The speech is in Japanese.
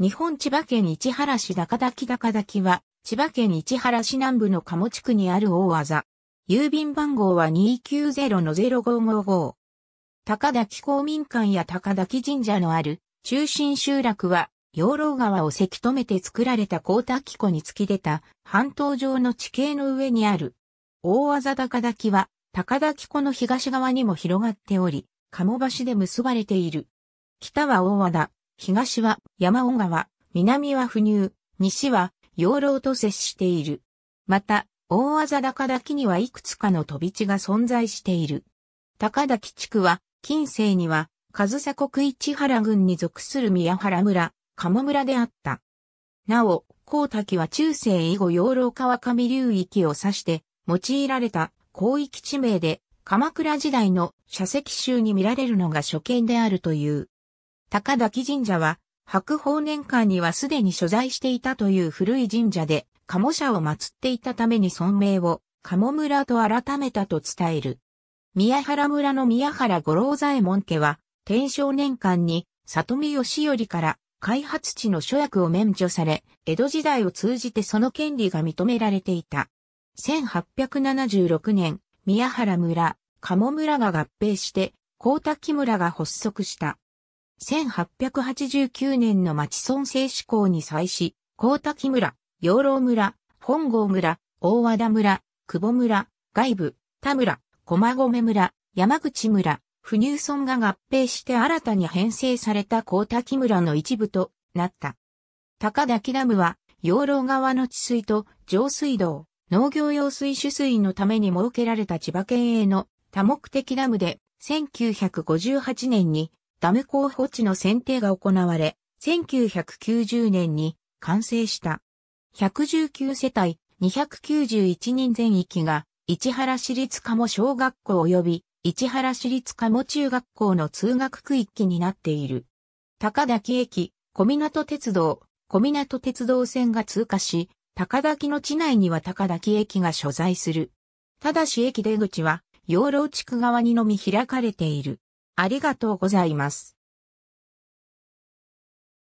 日本千葉県市原市高滝高滝は、千葉県市原市南部の鴨地区にある大技。郵便番号は290-0555。高滝公民館や高滝神社のある中心集落は、養老川をせき止めて作られた高滝湖に突き出た半島上の地形の上にある。大技高滝は、高滝湖の東側にも広がっており、鴨橋で結ばれている。北は大和田、東は山尾川、南は不入、西は養老と接している。また、大技高滝にはいくつかの飛び地が存在している。高滝地区は、近世には、上総国市原郡に属する宮原村、鴨村であった。なお、高滝は中世以後養老川上流域を指して、用いられた広域地名で、鎌倉時代の社石集に見られるのが初見であるという。高滝神社は、白鳳年間にはすでに所在していたという古い神社で、鴨社を祀っていたために村名を、鴨村と改めたと伝える。宮原村の宮原五郎左衛門家は、天正年間に、里見義頼から開発地の諸役を免除され、江戸時代を通じてその権利が認められていた。1876年、宮原村、鴨村が合併して、高滝村が発足した。1889年の町村制施行に際し、高滝村、養老村、本郷村、大和田村、久保村、外部、田村、駒込村、山口村、不入村が合併して新たに編成された高滝村の一部となった。高滝ダムは、養老川の治水と上水道、農業用水取水のために設けられた千葉県営の多目的ダムで、1958年にダム候補地の選定が行われ、1990年に完成した。119世帯291人全域が、市原市立鴨小学校及び、市原市立鴨中学校の通学区域になっている。高滝駅、小港鉄道、小港鉄道線が通過し、高滝の地内には高滝駅が所在する。ただし駅出口は、養老地区側にのみ開かれている。ありがとうございます。